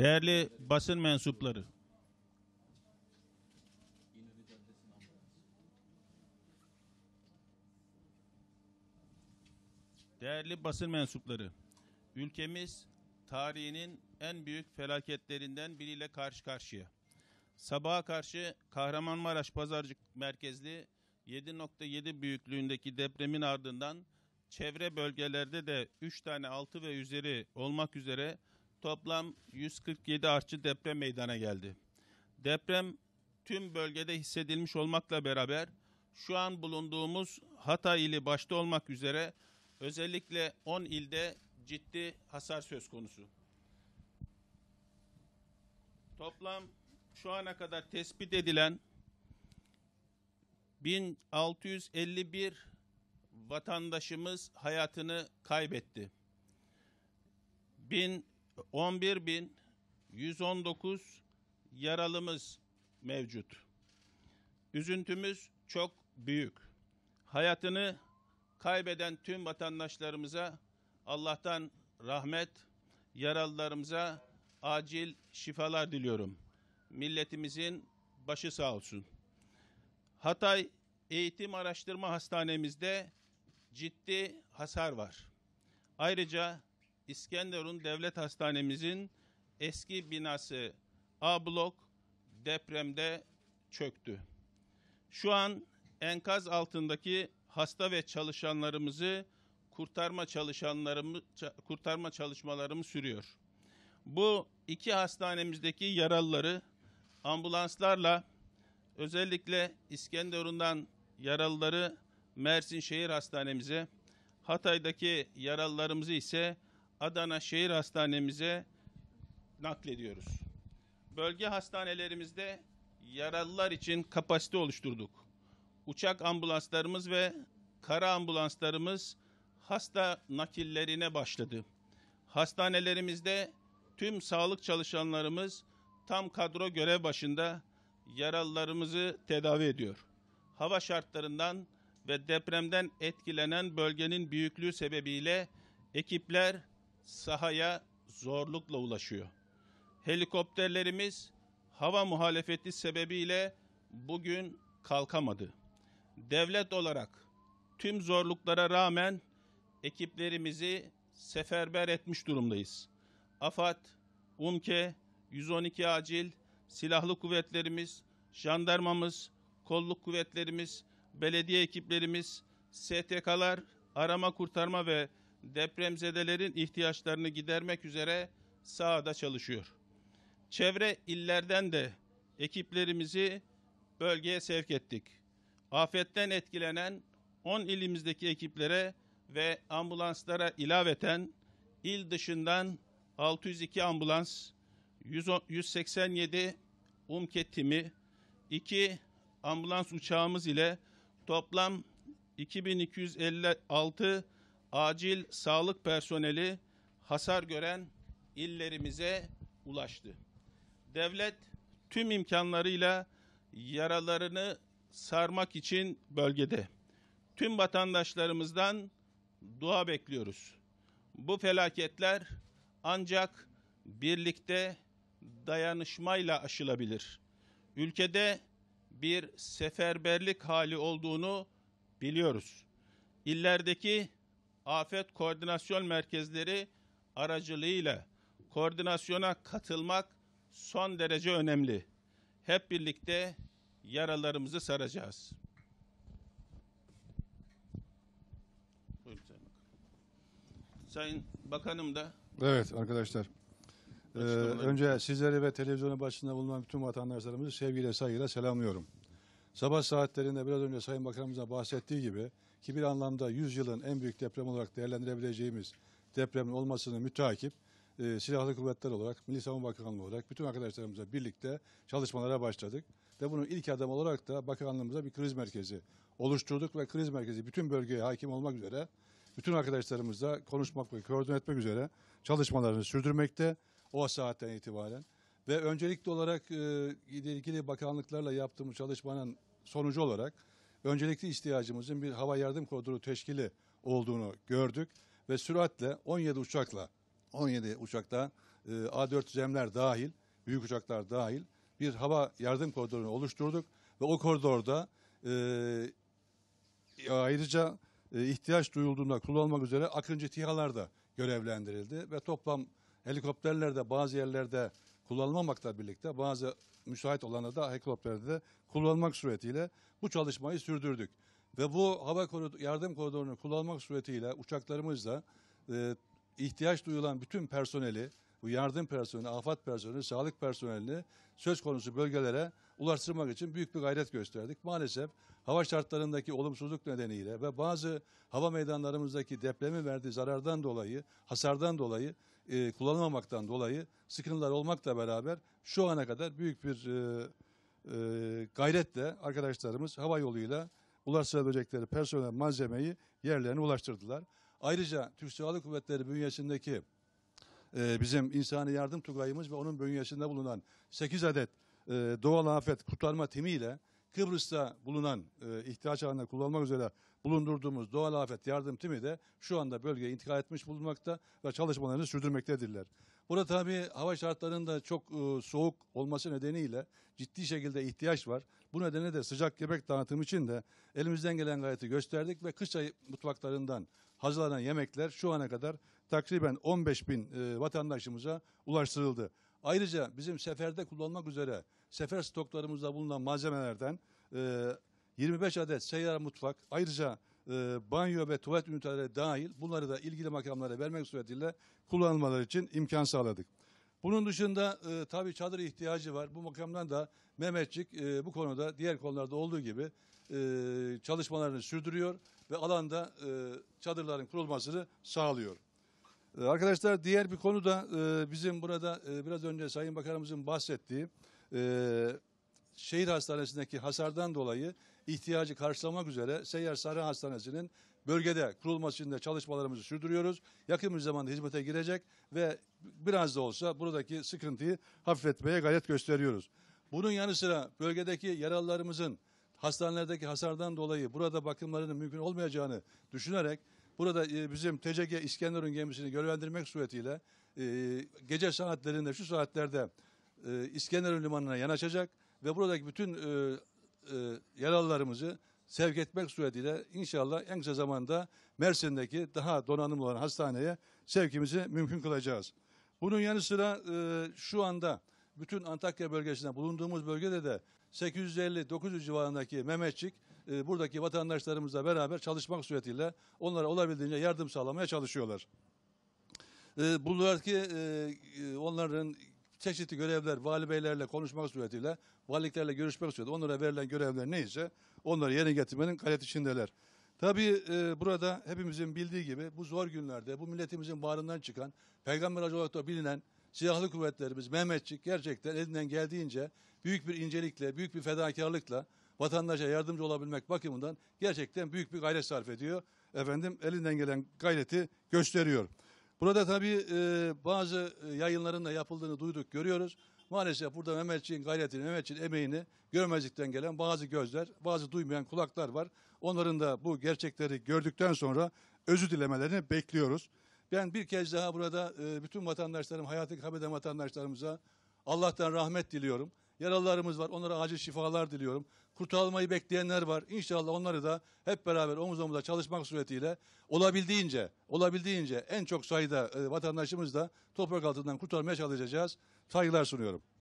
Değerli basın mensupları, değerli basın mensupları, ülkemiz tarihinin en büyük felaketlerinden biriyle karşı karşıya. Sabaha karşı Kahramanmaraş Pazarcık merkezli 7.7 büyüklüğündeki depremin ardından çevre bölgelerde de 3 tane 6 ve üzeri olmak üzere toplam 147 artçı deprem meydana geldi. Deprem tüm bölgede hissedilmiş olmakla beraber şu an bulunduğumuz Hatay ili başta olmak üzere özellikle 10 ilde ciddi hasar söz konusu. Toplam şu ana kadar tespit edilen 1651 vatandaşımız hayatını kaybetti. 1000 11.119 yaralımız mevcut. Üzüntümüz çok büyük. Hayatını kaybeden tüm vatandaşlarımıza Allah'tan rahmet, yaralılarımıza acil şifalar diliyorum. Milletimizin başı sağ olsun. Hatay Eğitim Araştırma Hastanemizde ciddi hasar var. Ayrıca İskenderun Devlet Hastanemizin eski binası A blok depremde çöktü. Şu an enkaz altındaki hasta ve çalışanlarımızı kurtarma çalışanlarımı kurtarma çalışmalarımı sürüyor. Bu iki hastanemizdeki yaralıları ambulanslarla özellikle İskenderun'dan yaralıları Mersin Şehir Hastanemize, Hatay'daki yaralılarımızı ise Adana Şehir Hastanemize naklediyoruz. Bölge hastanelerimizde yaralılar için kapasite oluşturduk. Uçak ambulanslarımız ve kara ambulanslarımız hasta nakillerine başladı. Hastanelerimizde tüm sağlık çalışanlarımız tam kadro görev başında yaralılarımızı tedavi ediyor. Hava şartlarından ve depremden etkilenen bölgenin büyüklüğü sebebiyle ekipler sahaya zorlukla ulaşıyor. Helikopterlerimiz hava muhalefeti sebebiyle bugün kalkamadı. Devlet olarak tüm zorluklara rağmen ekiplerimizi seferber etmiş durumdayız. AFAD, UMKE, 112 acil, silahlı kuvvetlerimiz, jandarmamız, kolluk kuvvetlerimiz, belediye ekiplerimiz, STK'lar, arama kurtarma ve depremzedelerin ihtiyaçlarını gidermek üzere sahada çalışıyor. Çevre illerden de ekiplerimizi bölgeye sevk ettik. Afetten etkilenen 10 ilimizdeki ekiplere ve ambulanslara ilaveten il dışından 602 ambulans, 187 UMKE timi, 2 ambulans uçağımız ile toplam 2256 acil sağlık personeli hasar gören illerimize ulaştı. Devlet tüm imkanlarıyla yaralarını sarmak için bölgede. Tüm vatandaşlarımızdan dua bekliyoruz. Bu felaketler ancak birlikte dayanışmayla aşılabilir. Ülkede bir seferberlik hali olduğunu biliyoruz. İllerdeki afet koordinasyon merkezleri aracılığıyla koordinasyona katılmak son derece önemli. Hep birlikte yaralarımızı saracağız. Buyurun Sayın Bakanım. da. Evet arkadaşlar. Ee, önce sizleri ve televizyonun başında bulunan bütün vatandaşlarımızı sevgiyle saygıyla selamlıyorum. Sabah saatlerinde biraz önce Sayın Bakanımıza bahsettiği gibi ki bir anlamda 100 yılın en büyük deprem olarak değerlendirebileceğimiz depremin olmasını mütakip e, silahlı kuvvetler olarak, Milli Savunma Bakanlığı olarak bütün arkadaşlarımızla birlikte çalışmalara başladık. Ve bunun ilk adım olarak da bakanlığımıza bir kriz merkezi oluşturduk ve kriz merkezi bütün bölgeye hakim olmak üzere bütün arkadaşlarımızla konuşmak ve koordine etmek üzere çalışmalarını sürdürmekte o saatten itibaren. Ve öncelikli olarak e, ilgili bakanlıklarla yaptığımız çalışmanın sonucu olarak öncelikli ihtiyacımızın bir hava yardım koridoru teşkili olduğunu gördük ve süratle 17 uçakla 17 uçakta e, A400M'ler dahil, büyük uçaklar dahil bir hava yardım koridorunu oluşturduk ve o koridorda e, ayrıca e, ihtiyaç duyulduğunda kullanmak üzere Akıncı TİHA'lar da görevlendirildi ve toplam helikopterler de bazı yerlerde kullanılmamakla birlikte bazı müsait olana da helikopterde kullanmak suretiyle bu çalışmayı sürdürdük. Ve bu hava koridor, yardım koridorunu kullanmak suretiyle uçaklarımızla e, ihtiyaç duyulan bütün personeli, bu yardım personeli, afet personeli, sağlık personelini söz konusu bölgelere ulaştırmak için büyük bir gayret gösterdik. Maalesef hava şartlarındaki olumsuzluk nedeniyle ve bazı hava meydanlarımızdaki depremi verdiği zarardan dolayı, hasardan dolayı, e, kullanılmamaktan dolayı sıkıntılar olmakla beraber şu ana kadar büyük bir e, e, gayretle arkadaşlarımız hava yoluyla ulaştırabilecekleri personel malzemeyi yerlerine ulaştırdılar. Ayrıca Türk Silahlı Kuvvetleri bünyesindeki e, bizim insani yardım tugayımız ve onun bünyesinde bulunan 8 adet e, doğal afet kurtarma timiyle Kıbrıs'ta bulunan e, ihtiyaç alanında kullanmak üzere bulundurduğumuz doğal afet yardım timi de şu anda bölgeye intikal etmiş bulunmakta ve çalışmalarını sürdürmektedirler. Burada tabii hava şartlarının da çok e, soğuk olması nedeniyle ciddi şekilde ihtiyaç var. Bu nedenle de sıcak yemek dağıtım için de elimizden gelen gayreti gösterdik ve kış ayı mutfaklarından hazırlanan yemekler şu ana kadar takriben 15 bin e, vatandaşımıza ulaştırıldı. Ayrıca bizim seferde kullanmak üzere sefer stoklarımızda bulunan malzemelerden e, 25 adet seyyar mutfak ayrıca e, banyo ve tuvalet üniteleri dahil bunları da ilgili makamlara vermek suretiyle kullanmaları için imkan sağladık. Bunun dışında e, tabii çadır ihtiyacı var. Bu makamdan da Mehmetçik e, bu konuda diğer konularda olduğu gibi e, çalışmalarını sürdürüyor ve alanda e, çadırların kurulmasını sağlıyor. Ee, arkadaşlar diğer bir konu da e, bizim burada e, biraz önce Sayın Bakanımızın bahsettiği e, şehir hastanesindeki hasardan dolayı ihtiyacı karşılamak üzere Seyyar Sarı Hastanesi'nin bölgede kurulması için de çalışmalarımızı sürdürüyoruz. Yakın bir zamanda hizmete girecek ve biraz da olsa buradaki sıkıntıyı hafifletmeye gayret gösteriyoruz. Bunun yanı sıra bölgedeki yaralılarımızın hastanelerdeki hasardan dolayı burada bakımlarının mümkün olmayacağını düşünerek Burada e, bizim TCG İskenderun gemisini görevlendirmek suretiyle e, gece saatlerinde şu saatlerde e, İskenderun limanına yanaşacak ve buradaki bütün yaralılarımızı sevk etmek suretiyle inşallah en kısa zamanda Mersin'deki daha donanımlı olan hastaneye sevkimizi mümkün kılacağız. Bunun yanı sıra şu anda bütün Antakya bölgesinde bulunduğumuz bölgede de 850-900 civarındaki Mehmetçik e, buradaki vatandaşlarımızla beraber çalışmak suretiyle onlara olabildiğince yardım sağlamaya çalışıyorlar. E, ki e, e, onların çeşitli görevler vali beylerle konuşmak suretiyle, valiliklerle görüşmek suretiyle onlara verilen görevler neyse onları yerine getirmenin gayret içindeler. Tabii e, burada hepimizin bildiği gibi bu zor günlerde bu milletimizin bağrından çıkan, peygamber hacı olarak da bilinen silahlı kuvvetlerimiz Mehmetçik gerçekten elinden geldiğince büyük bir incelikle, büyük bir fedakarlıkla vatandaşa yardımcı olabilmek bakımından gerçekten büyük bir gayret sarf ediyor. Efendim elinden gelen gayreti gösteriyor. Burada tabii e, bazı e, yayınların da yapıldığını duyduk, görüyoruz. Maalesef burada Mehmetçiğin gayretini, Mehmetçiğin emeğini görmezlikten gelen bazı gözler, bazı duymayan kulaklar var. Onların da bu gerçekleri gördükten sonra özür dilemelerini bekliyoruz. Ben bir kez daha burada e, bütün vatandaşlarım, hayatı kabeden vatandaşlarımıza Allah'tan rahmet diliyorum. Yaralılarımız var. Onlara acil şifalar diliyorum. Kurtarılmayı bekleyenler var. İnşallah onları da hep beraber omuz omuza çalışmak suretiyle olabildiğince, olabildiğince en çok sayıda e, vatandaşımız da toprak altından kurtarmaya çalışacağız. Saygılar sunuyorum.